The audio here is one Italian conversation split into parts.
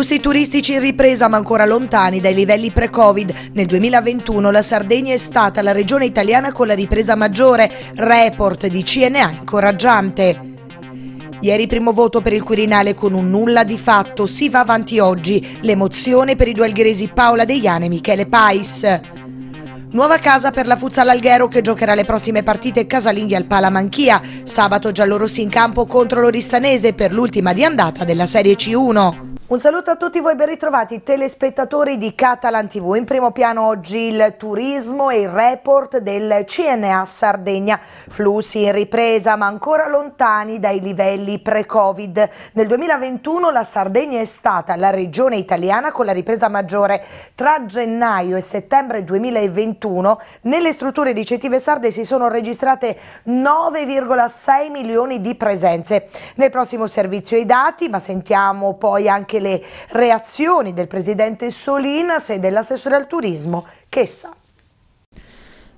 Flussi turistici in ripresa ma ancora lontani dai livelli pre-Covid. Nel 2021 la Sardegna è stata la regione italiana con la ripresa maggiore, report di CNA incoraggiante. Ieri primo voto per il Quirinale con un nulla di fatto, si va avanti oggi. L'emozione per i due algheresi Paola Deiane e Michele Pais. Nuova casa per la Futsal Alghero che giocherà le prossime partite casalinghe al Palamanchia. Sabato giallorossi in campo contro l'Oristanese per l'ultima di andata della Serie C1. Un saluto a tutti voi, ben ritrovati telespettatori di Catalan TV. In primo piano oggi il turismo e il report del CNA Sardegna. Flussi in ripresa ma ancora lontani dai livelli pre-Covid. Nel 2021 la Sardegna è stata la regione italiana con la ripresa maggiore. Tra gennaio e settembre 2021 nelle strutture digettive sarde si sono registrate 9,6 milioni di presenze. Nel prossimo servizio i dati, ma sentiamo poi anche anche le reazioni del presidente Solinas e dell'assessore al turismo che sa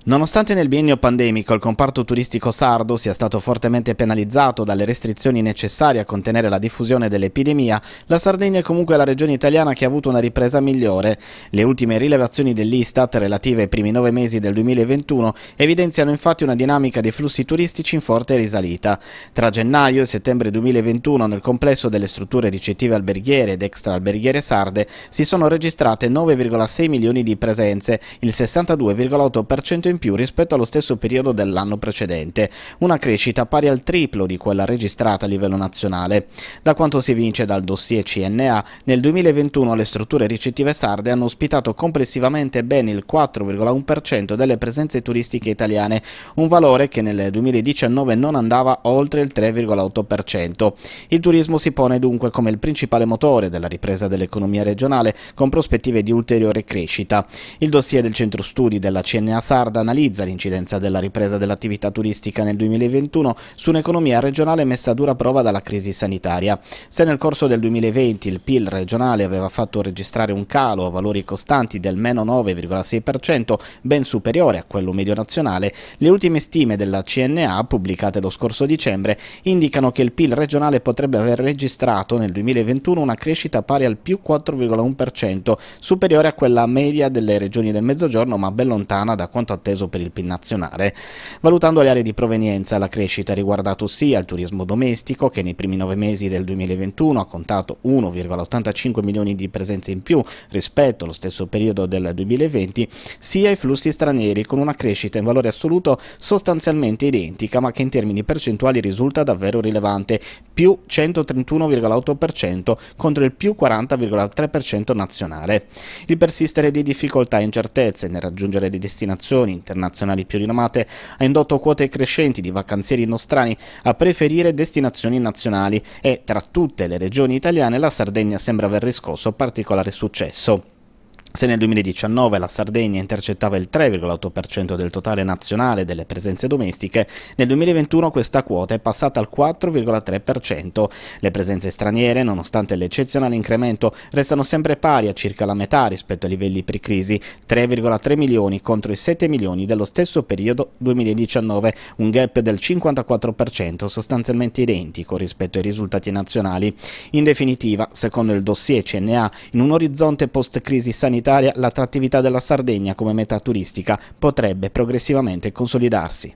Nonostante nel biennio pandemico il comparto turistico sardo sia stato fortemente penalizzato dalle restrizioni necessarie a contenere la diffusione dell'epidemia, la Sardegna è comunque la regione italiana che ha avuto una ripresa migliore. Le ultime rilevazioni dell'Istat relative ai primi nove mesi del 2021 evidenziano infatti una dinamica dei flussi turistici in forte risalita. Tra gennaio e settembre 2021 nel complesso delle strutture ricettive alberghiere ed extraalberghiere sarde si sono registrate 9,6 milioni di presenze, il 62,8% in in più rispetto allo stesso periodo dell'anno precedente, una crescita pari al triplo di quella registrata a livello nazionale. Da quanto si evince dal dossier CNA, nel 2021 le strutture ricettive sarde hanno ospitato complessivamente ben il 4,1% delle presenze turistiche italiane, un valore che nel 2019 non andava oltre il 3,8%. Il turismo si pone dunque come il principale motore della ripresa dell'economia regionale, con prospettive di ulteriore crescita. Il dossier del centro studi della CNA Sarda analizza l'incidenza della ripresa dell'attività turistica nel 2021 su un'economia regionale messa a dura prova dalla crisi sanitaria. Se nel corso del 2020 il PIL regionale aveva fatto registrare un calo a valori costanti del meno 9,6%, ben superiore a quello medio nazionale, le ultime stime della CNA, pubblicate lo scorso dicembre, indicano che il PIL regionale potrebbe aver registrato nel 2021 una crescita pari al più 4,1%, superiore a quella media delle regioni del Mezzogiorno ma ben lontana da quanto atteso atteso per il PIL nazionale. Valutando le aree di provenienza, la crescita ha riguardato sia il turismo domestico, che nei primi nove mesi del 2021 ha contato 1,85 milioni di presenze in più rispetto allo stesso periodo del 2020, sia i flussi stranieri, con una crescita in valore assoluto sostanzialmente identica, ma che in termini percentuali risulta davvero rilevante, più 131,8% contro il più 40,3% nazionale. Il persistere di difficoltà e incertezze nel raggiungere le destinazioni internazionali più rinomate ha indotto quote crescenti di vacanzieri nostrani a preferire destinazioni nazionali e tra tutte le regioni italiane la Sardegna sembra aver riscosso particolare successo. Se nel 2019 la Sardegna intercettava il 3,8% del totale nazionale delle presenze domestiche, nel 2021 questa quota è passata al 4,3%. Le presenze straniere, nonostante l'eccezionale incremento, restano sempre pari a circa la metà rispetto ai livelli pre-crisi, 3,3 milioni contro i 7 milioni dello stesso periodo 2019, un gap del 54% sostanzialmente identico rispetto ai risultati nazionali. In definitiva, secondo il dossier CNA, in un orizzonte post-crisi sanitaria, Italia l'attrattività della Sardegna come meta turistica potrebbe progressivamente consolidarsi.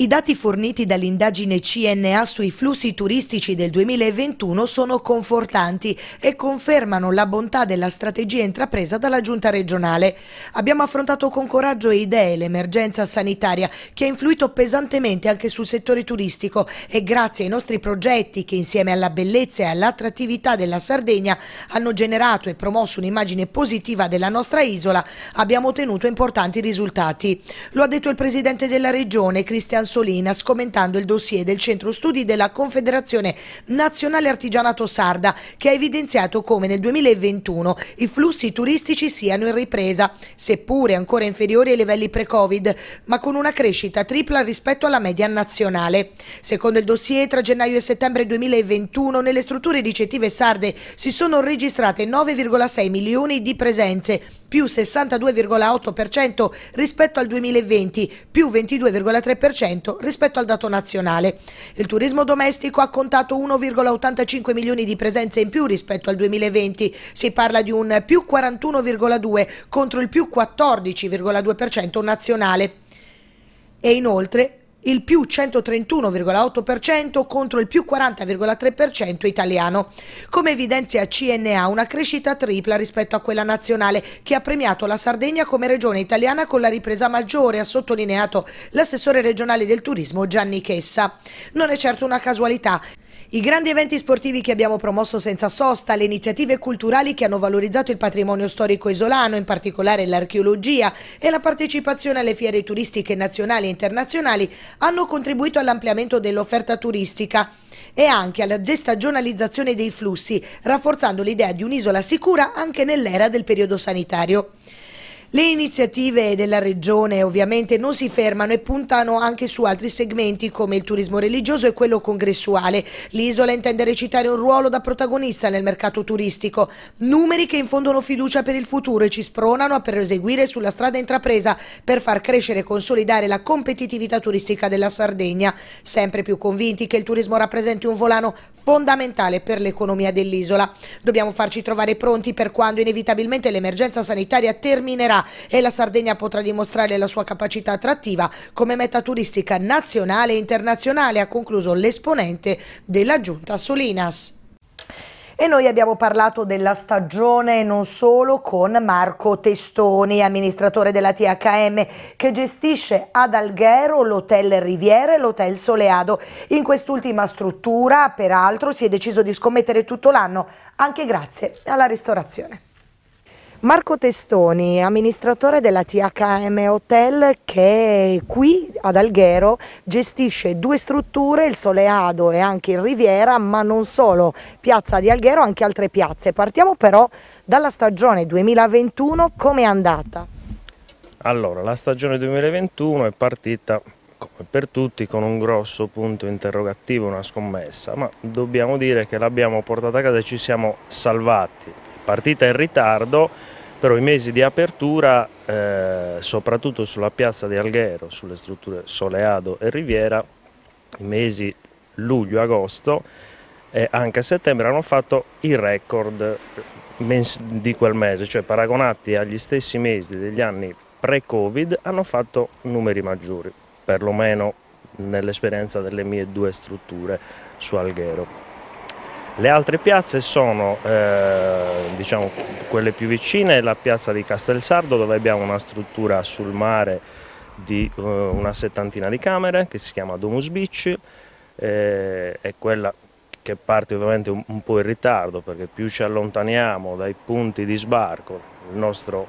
I dati forniti dall'indagine CNA sui flussi turistici del 2021 sono confortanti e confermano la bontà della strategia intrapresa dalla Giunta regionale. Abbiamo affrontato con coraggio e idee l'emergenza sanitaria che ha influito pesantemente anche sul settore turistico e grazie ai nostri progetti che insieme alla bellezza e all'attrattività della Sardegna hanno generato e promosso un'immagine positiva della nostra isola abbiamo ottenuto importanti risultati. Lo ha detto il Presidente della Regione Cristian Ansolina, scomentando il dossier del Centro Studi della Confederazione Nazionale Artigianato Sarda, che ha evidenziato come nel 2021 i flussi turistici siano in ripresa, seppure ancora inferiori ai livelli pre-Covid, ma con una crescita tripla rispetto alla media nazionale. Secondo il dossier, tra gennaio e settembre 2021 nelle strutture ricettive sarde si sono registrate 9,6 milioni di presenze, più 62,8% rispetto al 2020, più 22,3% rispetto al dato nazionale. Il turismo domestico ha contato 1,85 milioni di presenze in più rispetto al 2020, si parla di un più 41,2 contro il più 14,2% nazionale. E inoltre il più 131,8% contro il più 40,3% italiano. Come evidenzia CNA, una crescita tripla rispetto a quella nazionale che ha premiato la Sardegna come regione italiana con la ripresa maggiore, ha sottolineato l'assessore regionale del turismo Gianni Chessa. Non è certo una casualità i grandi eventi sportivi che abbiamo promosso senza sosta, le iniziative culturali che hanno valorizzato il patrimonio storico isolano, in particolare l'archeologia e la partecipazione alle fiere turistiche nazionali e internazionali hanno contribuito all'ampliamento dell'offerta turistica e anche alla gestagionalizzazione dei flussi, rafforzando l'idea di un'isola sicura anche nell'era del periodo sanitario. Le iniziative della Regione ovviamente non si fermano e puntano anche su altri segmenti come il turismo religioso e quello congressuale. L'isola intende recitare un ruolo da protagonista nel mercato turistico. Numeri che infondono fiducia per il futuro e ci spronano a proseguire sulla strada intrapresa per far crescere e consolidare la competitività turistica della Sardegna. Sempre più convinti che il turismo rappresenti un volano fondamentale per l'economia dell'isola. Dobbiamo farci trovare pronti per quando inevitabilmente l'emergenza sanitaria terminerà e la Sardegna potrà dimostrare la sua capacità attrattiva come meta turistica nazionale e internazionale, ha concluso l'esponente della giunta Solinas. E noi abbiamo parlato della stagione non solo con Marco Testoni, amministratore della THM, che gestisce ad Alghero l'Hotel Riviera e l'Hotel Soleado. In quest'ultima struttura, peraltro, si è deciso di scommettere tutto l'anno, anche grazie alla ristorazione. Marco Testoni, amministratore della THM Hotel che qui ad Alghero gestisce due strutture, il Soleado e anche il Riviera, ma non solo Piazza di Alghero, anche altre piazze. Partiamo però dalla stagione 2021, come è andata? Allora, la stagione 2021 è partita come per tutti con un grosso punto interrogativo, una scommessa, ma dobbiamo dire che l'abbiamo portata a casa e ci siamo salvati partita in ritardo, però i mesi di apertura, eh, soprattutto sulla piazza di Alghero, sulle strutture Soleado e Riviera, i mesi luglio, agosto e anche settembre hanno fatto il record di quel mese, cioè paragonati agli stessi mesi degli anni pre-Covid hanno fatto numeri maggiori, perlomeno nell'esperienza delle mie due strutture su Alghero. Le altre piazze sono eh, diciamo, quelle più vicine, la piazza di Castelsardo dove abbiamo una struttura sul mare di eh, una settantina di camere che si chiama Domus Beach, eh, è quella che parte ovviamente un, un, po' in ritardo perché più ci allontaniamo dai punti di sbarco, il nostro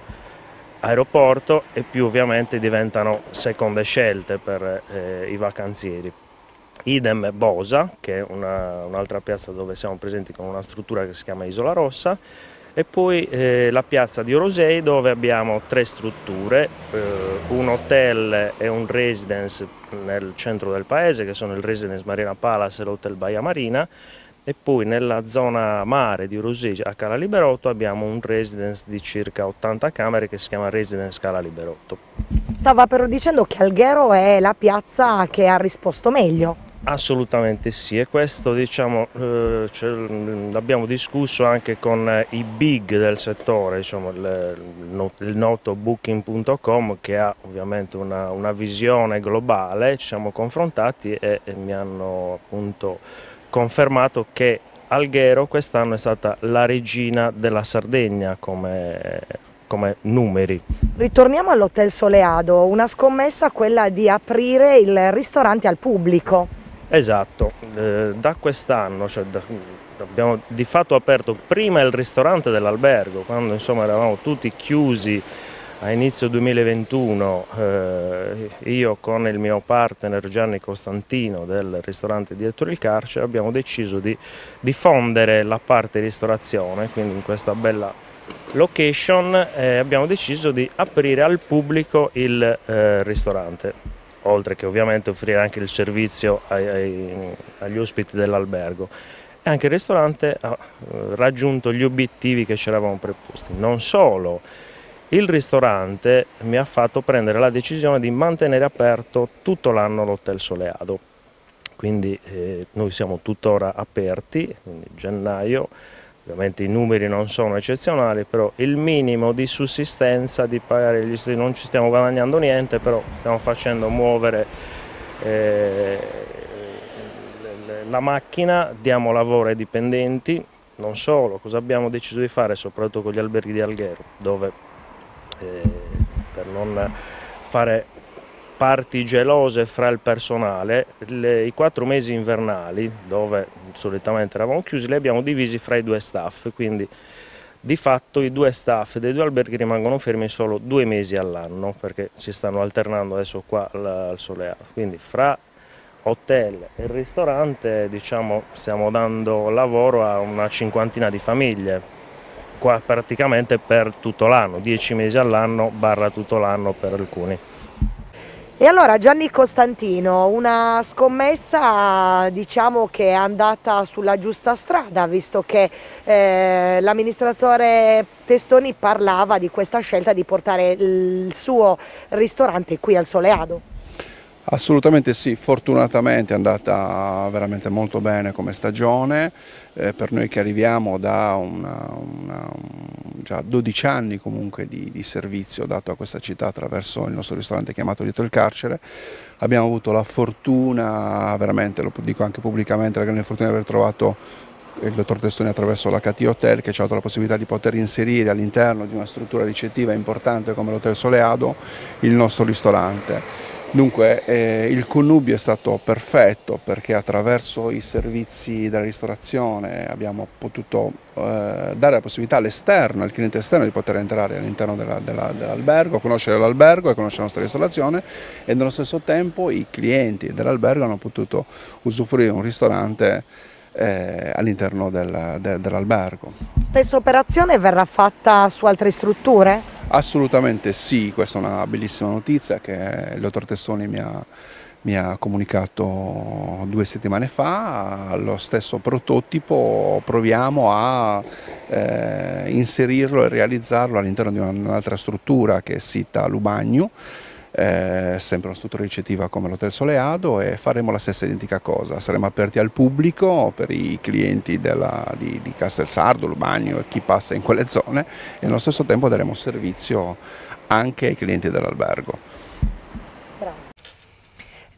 aeroporto e più ovviamente diventano seconde scelte per eh, i vacanzieri idem Bosa, che è un'altra piazza dove siamo presenti con una struttura che si chiama Isola Rossa, e poi eh, la piazza di Orosei dove abbiamo tre strutture, eh, un hotel e un residence nel centro del paese che sono il Residence Marina Palace e l'Hotel Baia Marina e poi nella zona mare di Orosei a Cala Liberotto abbiamo un residence di circa 80 camere che si chiama Residence Cala Liberotto. Stava però dicendo che Alghero è la piazza che ha risposto meglio. Assolutamente sì e questo diciamo, eh, l'abbiamo discusso anche con eh, i big del settore, diciamo, il, il, noto booking.com che ha ovviamente una, una, visione globale, ci siamo confrontati e, e mi hanno appunto confermato che Alghero quest'anno è stata la regina della Sardegna come, come numeri. Ritorniamo all'Hotel Soleado, una scommessa quella di aprire il ristorante al pubblico. Esatto, eh, da quest'anno cioè abbiamo di fatto aperto prima il ristorante dell'albergo, quando insomma eravamo tutti chiusi a inizio 2021, eh, io con il mio partner Gianni Costantino del ristorante Dietro il Carcere abbiamo deciso di diffondere la parte ristorazione, quindi in questa bella location eh, abbiamo deciso di aprire al pubblico il eh, ristorante oltre che ovviamente offrire anche il servizio ai, ai, agli ospiti dell'albergo. E anche il ristorante ha eh, raggiunto gli obiettivi che ci eravamo preposti. Non solo, il ristorante mi ha fatto prendere la decisione di mantenere aperto tutto l'anno l'Hotel Soleado. Quindi eh, noi siamo tuttora aperti, gennaio, Ovviamente i numeri non sono eccezionali, però il minimo di sussistenza di pagare gli stessi, non ci stiamo guadagnando niente, però stiamo facendo muovere eh, la macchina, diamo lavoro ai dipendenti, non solo, cosa abbiamo deciso di fare soprattutto con gli alberghi di Alghero, dove eh, per non fare parti gelose fra il personale, le, i quattro mesi invernali, dove solitamente eravamo chiusi, li abbiamo divisi fra i due staff, quindi di fatto i due staff dei due alberghi rimangono fermi solo due mesi all'anno, perché si stanno alternando adesso qua al soleato, quindi fra hotel e ristorante diciamo, stiamo dando lavoro a una cinquantina di famiglie, qua praticamente per tutto l'anno, dieci mesi all'anno, barra tutto l'anno per alcuni. E allora Gianni Costantino, una scommessa diciamo che è andata sulla giusta strada, visto che eh, l'amministratore Testoni parlava di questa scelta di portare il suo ristorante qui al Soleado. Assolutamente sì, fortunatamente è andata veramente molto bene come stagione, eh, per noi che arriviamo da una, una, un, già 12 anni comunque di, di, servizio dato a questa città attraverso il nostro ristorante chiamato Dietro il Carcere, abbiamo avuto la fortuna, veramente lo dico anche pubblicamente, la grande fortuna di aver trovato il dottor Testoni attraverso l'HT Hotel che ci ha dato la possibilità di poter inserire all'interno di una struttura ricettiva importante come l'Hotel Soleado il nostro ristorante. Dunque eh, il connubio è stato perfetto perché attraverso i servizi della ristorazione abbiamo potuto eh, dare la possibilità all'esterno, al cliente esterno di poter entrare all'interno dell'albergo, dell conoscere l'albergo e conoscere la nostra ristorazione e nello stesso tempo i clienti dell'albergo hanno potuto usufruire di un ristorante eh, all'interno dell'albergo. Stessa operazione verrà fatta su altre strutture? Assolutamente sì, questa è una bellissima notizia che il dottor Tessoni mi ha, mi ha comunicato due settimane fa, lo stesso prototipo proviamo a eh, inserirlo e realizzarlo all'interno di un'altra struttura che è sita a Lubagno eh, sempre una struttura ricettiva come l'Hotel Soleado e faremo la stessa identica cosa, saremo aperti al pubblico per i clienti della, di, di Castel Sardo, il bagno e chi passa in quelle zone e allo stesso tempo daremo servizio anche ai clienti dell'albergo.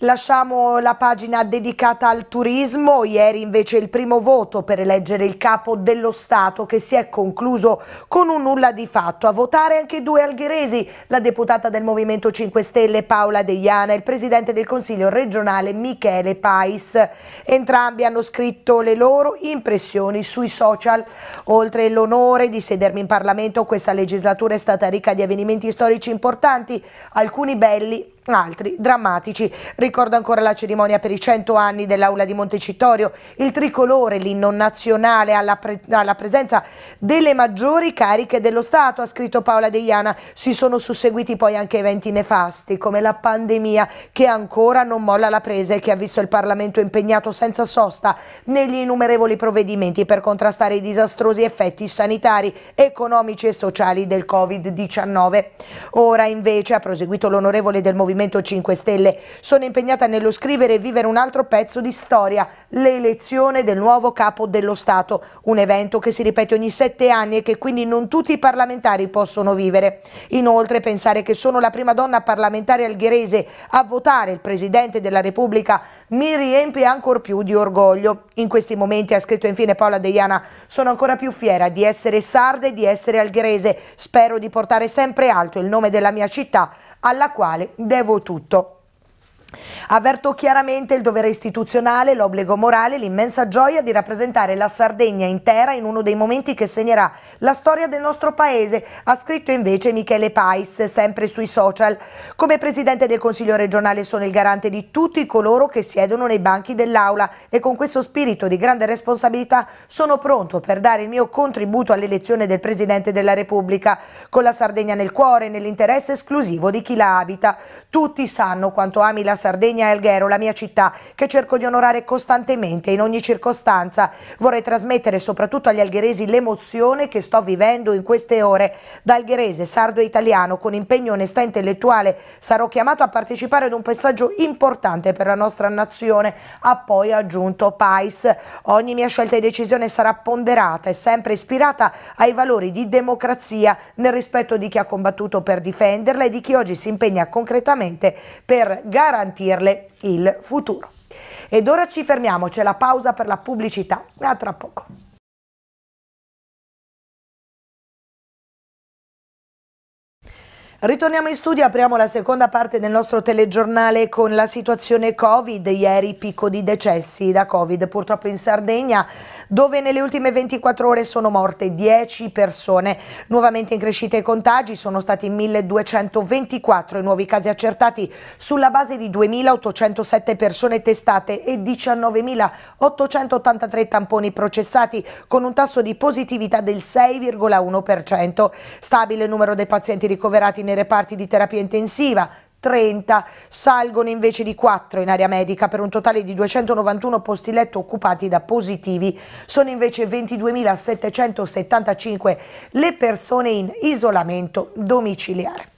Lasciamo la pagina dedicata al turismo, ieri invece il primo voto per eleggere il capo dello Stato che si è concluso con un nulla di fatto. A votare anche due algheresi, la deputata del Movimento 5 Stelle Paola Deiana e il presidente del Consiglio regionale Michele Pais. Entrambi hanno scritto le loro impressioni sui social. Oltre l'onore di sedermi in Parlamento, questa legislatura è stata ricca di avvenimenti storici importanti, alcuni belli, altri drammatici. Ricordo ancora la cerimonia per i 100 anni dell'Aula di Montecitorio, il tricolore, l'inno nazionale alla, pre alla, presenza delle maggiori cariche dello Stato, ha scritto Paola Deiana. Si sono susseguiti poi anche eventi nefasti come la pandemia che ancora non molla la presa e che ha visto il Parlamento impegnato senza sosta negli innumerevoli provvedimenti per contrastare i disastrosi effetti sanitari, economici e sociali del Covid-19. Ora invece, ha proseguito l'onorevole del Movimento Movimento 5 Stelle. Sono impegnata nello scrivere e vivere un altro pezzo di storia, l'elezione del nuovo capo dello Stato, un evento che si ripete ogni sette anni e che quindi non tutti i parlamentari possono vivere. Inoltre pensare che sono la prima donna parlamentare algherese a votare il Presidente della Repubblica mi riempie ancor più di orgoglio. In questi momenti, ha scritto infine Paola Deiana, sono ancora più fiera di essere sarda e di essere algherese. Spero di portare sempre alto il nome della mia città alla quale devo tutto. Avverto chiaramente il dovere istituzionale, l'obbligo morale, l'immensa gioia di rappresentare la Sardegna intera in uno dei momenti che segnerà la storia del nostro paese, ha scritto invece Michele Pais, sempre sui social. Come Presidente del Consiglio regionale sono il garante di tutti coloro che siedono nei banchi dell'Aula e con questo spirito di grande responsabilità sono pronto per dare il mio contributo all'elezione del Presidente della Repubblica, con la Sardegna nel cuore e nell'interesse esclusivo di chi la abita. Tutti sanno quanto ami la Sardegna Sardegna e Alghero, la mia città, che cerco di onorare costantemente in ogni circostanza. Vorrei trasmettere soprattutto agli algheresi l'emozione che sto vivendo in queste ore. Da algherese, sardo e italiano, con impegno onestà intellettuale, sarò chiamato a partecipare ad un passaggio importante per la nostra nazione, ha poi aggiunto Pais. Ogni mia scelta e decisione sarà ponderata e sempre ispirata ai valori di democrazia nel rispetto di chi ha combattuto per difenderla e di chi oggi si impegna concretamente per garantire garantirle il futuro. Ed ora ci fermiamo, c'è la pausa per la pubblicità, a tra poco. Ritorniamo in studio, apriamo la seconda parte del nostro telegiornale con la situazione Covid. Ieri picco di decessi da Covid purtroppo in Sardegna dove nelle ultime 24 ore sono morte 10 persone. Nuovamente in crescita i contagi, sono stati 1224 i nuovi casi accertati sulla base di 2807 persone testate e 19883 tamponi processati con un tasso di positività del 6,1%. Stabile il numero dei pazienti ricoverati nel nei reparti di terapia intensiva, 30 salgono invece di 4 in area medica per un totale di 291 posti letto occupati da positivi. Sono invece 22.775 le persone in isolamento domiciliare.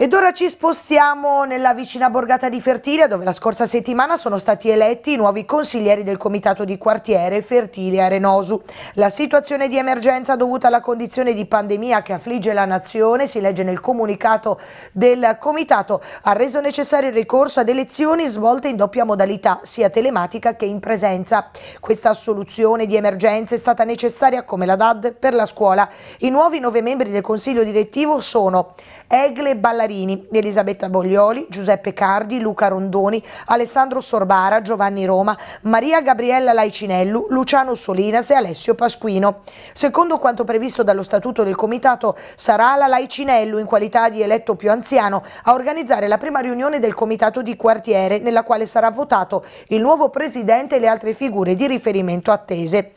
Ed ora ci spostiamo nella vicina borgata di Fertilia dove la scorsa settimana sono stati eletti i nuovi consiglieri del comitato di quartiere Fertilia Renosu. La situazione di emergenza dovuta alla condizione di pandemia che affligge la nazione, si legge nel comunicato del comitato, ha reso necessario il ricorso ad elezioni svolte in doppia modalità, sia telematica che in presenza. Questa soluzione di emergenza è stata necessaria come la DAD per la scuola. I nuovi nove membri del consiglio direttivo sono Egle Ballarini, Gasparini, Elisabetta Boglioli, Giuseppe Cardi, Luca Rondoni, Alessandro Sorbara, Giovanni Roma, Maria Gabriella Laicinellu, Luciano Solinas e Alessio Pasquino. Secondo quanto previsto dallo statuto del comitato sarà la Laicinellu in qualità di eletto più anziano a organizzare la prima riunione del comitato di quartiere nella quale sarà votato il nuovo presidente e le altre figure di riferimento attese.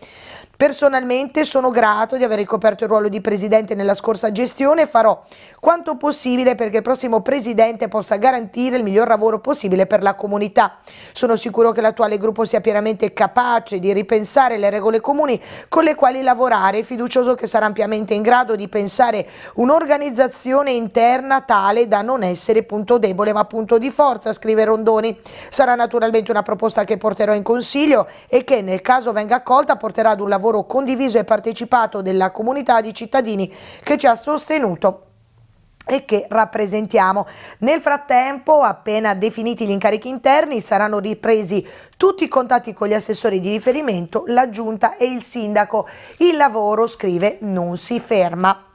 Personalmente sono grato di aver ricoperto il ruolo di presidente nella scorsa gestione e farò quanto possibile perché il prossimo presidente possa garantire il miglior lavoro possibile per la comunità. Sono sicuro che l'attuale gruppo sia pienamente capace di ripensare le regole comuni con le quali lavorare e fiducioso che sarà ampiamente in grado di pensare un'organizzazione interna tale da non essere punto debole ma punto di forza, scrive Rondoni. Sarà naturalmente una proposta che porterò in consiglio e che nel caso venga accolta porterà ad un lavoro lavoro condiviso e partecipato della comunità di cittadini che ci ha sostenuto e che rappresentiamo. Nel frattempo, appena definiti gli incarichi interni, saranno ripresi tutti i contatti con gli assessori di riferimento, la giunta e il sindaco. Il lavoro, scrive, non si ferma.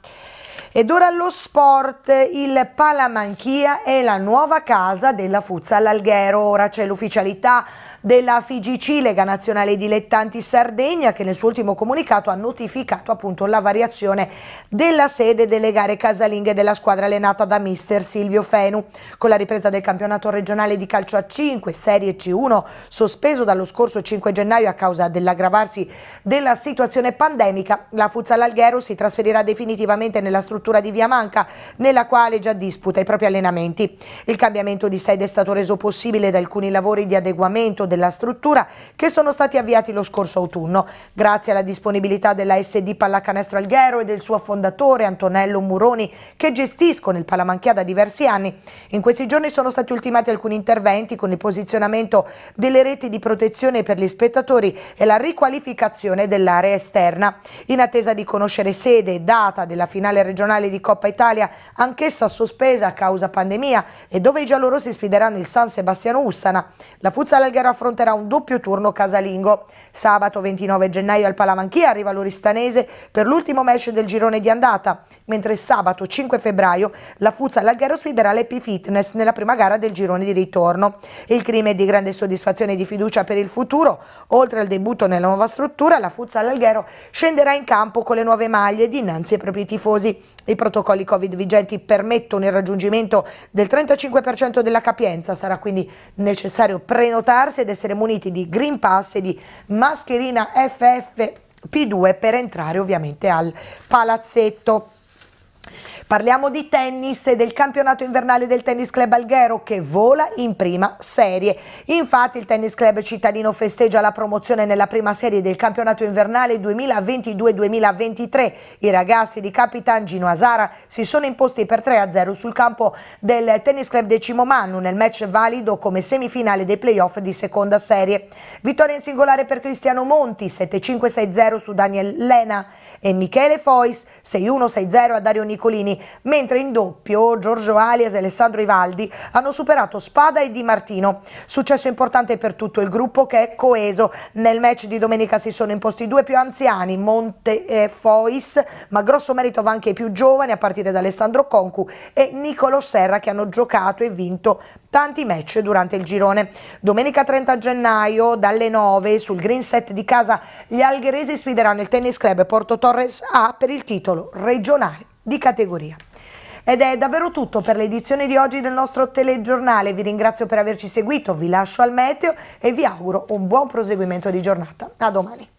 Ed ora lo sport, il Palamanchia è la nuova casa della Fuzza Alghero, ora c'è l'ufficialità della FIGC, Lega Nazionale Dilettanti Sardegna, che nel suo ultimo comunicato ha notificato appunto la variazione della sede delle gare casalinghe della squadra allenata da mister Silvio Fenu. Con la ripresa del campionato regionale di calcio a 5, Serie C1, sospeso dallo scorso 5 gennaio a causa dell'aggravarsi della situazione pandemica, la Futsal Alghero si trasferirà definitivamente nella struttura di Via Manca, nella quale già disputa i propri allenamenti. Il cambiamento di sede è stato reso possibile da alcuni lavori di adeguamento del della struttura che sono stati avviati lo scorso autunno, grazie alla disponibilità della SD Pallacanestro Alghero e del suo fondatore Antonello Muroni che gestiscono il Palamanchia da diversi anni. In questi giorni sono stati ultimati alcuni interventi con il posizionamento delle reti di protezione per gli spettatori e la riqualificazione dell'area esterna. In attesa di conoscere sede e data della finale regionale di Coppa Italia, anch'essa sospesa a causa pandemia e dove i giallorossi sfideranno il San Sebastiano Ussana, la Futsal Alghero affronterà un doppio turno casalingo. Sabato 29 gennaio al Palamanchia arriva l'Oristanese per l'ultimo match del girone di andata, mentre sabato 5 febbraio la Fuzza all'Alghero sfiderà l'Epi Fitness nella prima gara del girone di ritorno. Il crime è di grande soddisfazione e di fiducia per il futuro. Oltre al debutto nella nuova struttura, la Fuzza all'Alghero scenderà in campo con le nuove maglie dinanzi ai propri tifosi. I protocolli Covid vigenti permettono il raggiungimento del 35% della capienza, sarà quindi necessario prenotarsi ed essere muniti di Green Pass e di mascherina FFP2 per entrare ovviamente al palazzetto. Parliamo di tennis e del campionato invernale del Tennis Club Alghero che vola in prima serie. Infatti il Tennis Club cittadino festeggia la promozione nella prima serie del campionato invernale 2022-2023. I ragazzi di Capitan Gino Asara si sono imposti per 3-0 sul campo del Tennis Club Decimo Mannu nel match valido come semifinale dei playoff di seconda serie. Vittoria in singolare per Cristiano Monti 7-5-6-0 su Daniel Lena e Michele Fois 6-1-6-0 a Dario Nicolini Nicolini, mentre in doppio Giorgio Alias e Alessandro Ivaldi hanno superato Spada e Di Martino. Successo importante per tutto il gruppo che è coeso. Nel match di domenica si sono imposti due più anziani, Monte e Fois, ma grosso merito va anche ai più giovani, a partire da Alessandro Concu e Nicolo Serra che hanno giocato e vinto tanti match durante il girone. Domenica 30 gennaio dalle 9 sul green set di casa gli algheresi sfideranno il tennis club Porto Torres A per il titolo regionale di categoria. Ed è davvero tutto per l'edizione di oggi del nostro telegiornale. Vi ringrazio per averci seguito, vi lascio al meteo e vi auguro un buon proseguimento di giornata. A domani.